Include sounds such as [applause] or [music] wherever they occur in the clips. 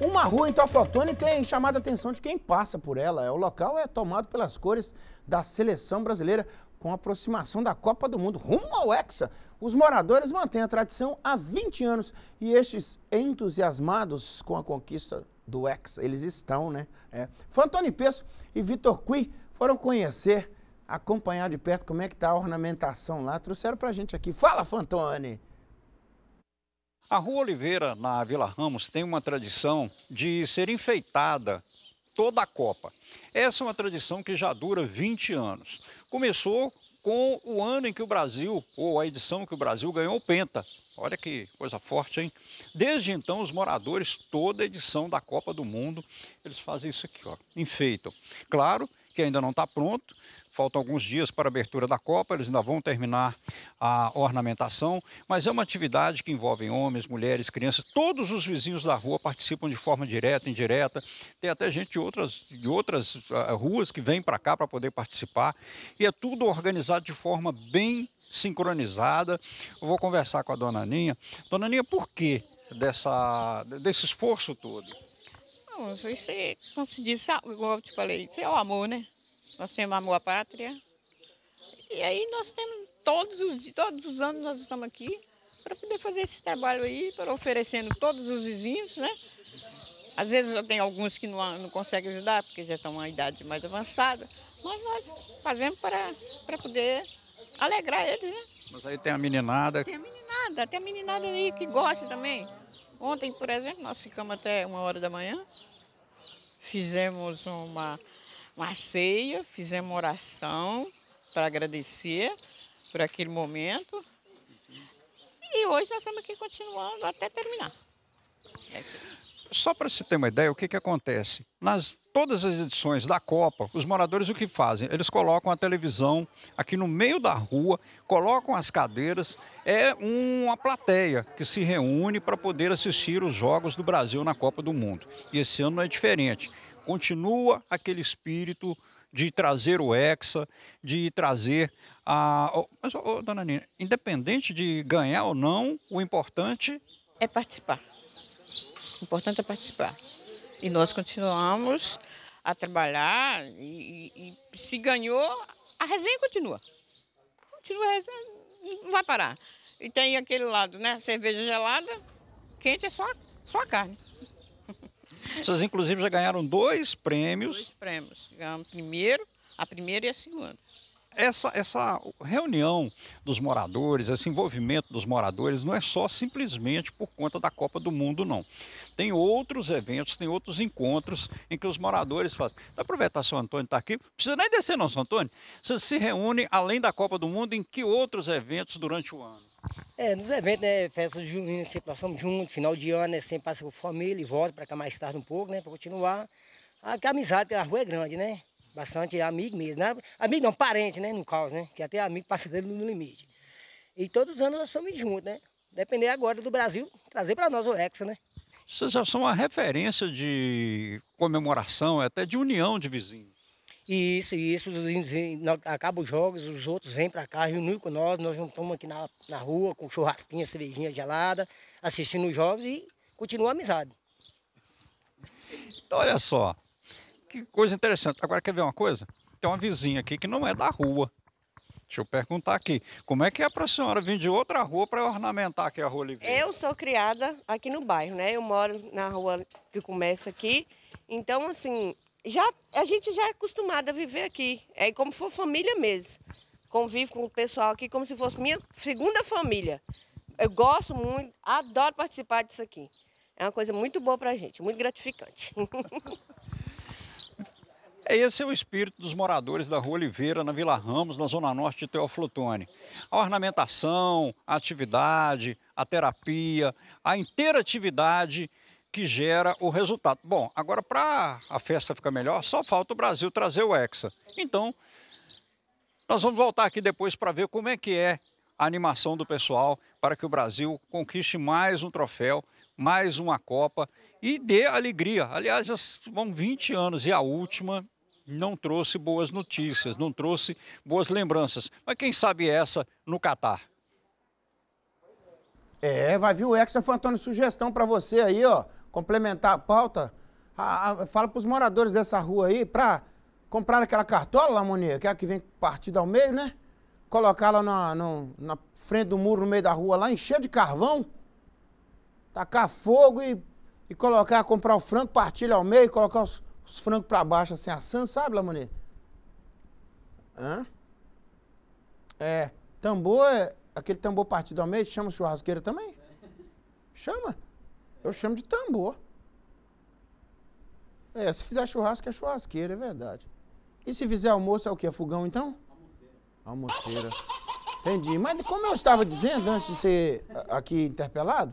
Uma rua é em Toflotone tem chamado a atenção de quem passa por ela. É, o local é tomado pelas cores da seleção brasileira com a aproximação da Copa do Mundo rumo ao Hexa. Os moradores mantêm a tradição há 20 anos e estes entusiasmados com a conquista do Hexa, eles estão, né? É. Fantoni Peço e Vitor Cui foram conhecer, acompanhar de perto como é que está a ornamentação lá. Trouxeram a gente aqui. Fala, Fantoni! A Rua Oliveira, na Vila Ramos, tem uma tradição de ser enfeitada toda a Copa. Essa é uma tradição que já dura 20 anos. Começou com o ano em que o Brasil, ou a edição que o Brasil ganhou o Penta. Olha que coisa forte, hein? Desde então, os moradores, toda edição da Copa do Mundo, eles fazem isso aqui, ó, enfeitam. Claro que ainda não está pronto. Faltam alguns dias para a abertura da Copa, eles ainda vão terminar a ornamentação, mas é uma atividade que envolve homens, mulheres, crianças, todos os vizinhos da rua participam de forma direta, indireta. Tem até gente de outras, de outras ah, ruas que vem para cá para poder participar. E é tudo organizado de forma bem sincronizada. Eu vou conversar com a dona Aninha. Dona Aninha, por que dessa, desse esforço todo? Não, isso é, como se diz, igual eu te falei, isso é o amor, né? Nós temos amor à pátria. E aí nós temos todos os, todos os anos nós estamos aqui para poder fazer esse trabalho aí, para oferecendo todos os vizinhos, né? Às vezes tem alguns que não, não conseguem ajudar, porque já estão uma idade mais avançada, mas nós fazemos para, para poder alegrar eles, né? Mas aí tem a meninada. Tem a meninada, tem a meninada aí que gosta também. Ontem, por exemplo, nós ficamos até uma hora da manhã, fizemos uma, uma ceia, fizemos oração para agradecer por aquele momento. E hoje nós estamos aqui continuando até terminar. É isso aí só para se ter uma ideia, o que, que acontece? Nas todas as edições da Copa, os moradores o que fazem? Eles colocam a televisão aqui no meio da rua, colocam as cadeiras, é uma plateia que se reúne para poder assistir os jogos do Brasil na Copa do Mundo. E esse ano não é diferente. Continua aquele espírito de trazer o Hexa, de trazer a. Mas, oh, dona Nina, independente de ganhar ou não, o importante. É participar importante é participar. E nós continuamos a trabalhar e, e, e se ganhou, a resenha continua. Continua a resenha, não vai parar. E tem aquele lado, né? Cerveja gelada, quente é só, só a carne. [laughs] Vocês, inclusive, já ganharam dois prêmios. Dois prêmios. Ganhamos primeiro, a primeira e a segunda essa, essa reunião dos moradores, esse envolvimento dos moradores, não é só simplesmente por conta da Copa do Mundo, não. Tem outros eventos, tem outros encontros em que os moradores fazem. Vou aproveitar, seu Antônio está aqui, precisa nem descer, não, seu Antônio. Você se reúne, além da Copa do Mundo, em que outros eventos durante o ano? É, nos eventos, né, festas de sempre nós estamos juntos, final de ano, né, sempre passa com a família e volta para cá mais tarde um pouco, né, para continuar. A, amizade, que a rua é grande, né? Bastante amigo mesmo. Né? Amigo não, parente, né? No caos né? Que até amigo passa no limite. E todos os anos nós somos juntos, né? Depender agora do Brasil, trazer para nós o Hexa, né? Vocês já são uma referência de comemoração, é até de união de vizinhos. Isso, isso. Os vizinhos, acaba os jogos, os outros vêm para cá, reunir com nós, nós juntamos aqui na, na rua com churrasquinha, cervejinha gelada, assistindo os jogos e continua a amizade. Então, olha só, que coisa interessante. Agora, quer ver uma coisa? Tem uma vizinha aqui que não é da rua. Deixa eu perguntar aqui, como é que é para a senhora vir de outra rua para ornamentar aqui a Rua Oliveira? Eu sou criada aqui no bairro, né? Eu moro na rua que começa aqui. Então, assim, já a gente já é acostumada a viver aqui. É como for família mesmo. Convivo com o pessoal aqui como se fosse minha segunda família. Eu gosto muito, adoro participar disso aqui. É uma coisa muito boa para a gente, muito gratificante. [laughs] Esse é o espírito dos moradores da Rua Oliveira, na Vila Ramos, na zona norte de Teoflotone. A ornamentação, a atividade, a terapia, a interatividade que gera o resultado. Bom, agora para a festa ficar melhor, só falta o Brasil trazer o Hexa. Então, nós vamos voltar aqui depois para ver como é que é a animação do pessoal para que o Brasil conquiste mais um troféu, mais uma Copa e dê alegria. Aliás, já vão 20 anos e a última não trouxe boas notícias, não trouxe boas lembranças. Mas quem sabe essa no Catar? É, vai vir o Hexa Fantônio, sugestão para você aí, ó, complementar a pauta. A, a, fala para os moradores dessa rua aí para comprar aquela cartola, Monique, que é a que vem partida ao meio, né? colocá-la na, na, na, frente do muro, no meio da rua, lá, encher de carvão, tacar fogo e, e colocar, comprar o frango, partilha ao meio, colocar os, os frangos para baixo, assim, assando, sabe, Lamoni? Hã? É, tambor, aquele tambor partido ao meio, chama churrasqueira também? Chama. Eu chamo de tambor. É, se fizer churrasco é churrasqueira, é verdade. E se fizer almoço é o quê? É fogão então? Almoceira. Entendi. Mas como eu estava dizendo antes de ser eh, aqui interpelado,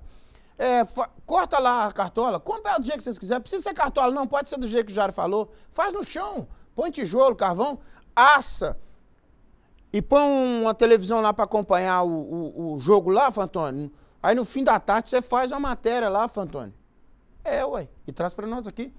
é, corta lá a cartola, compra do jeito que vocês quiserem. Precisa ser cartola, não, pode ser do jeito que o Jário falou. Faz no chão, põe tijolo, carvão, assa. E põe uma televisão lá para acompanhar o, o, o, jogo lá, Fantônio. Aí no fim da tarde você faz uma matéria lá, Fantônio. É, ué. E traz para nós aqui.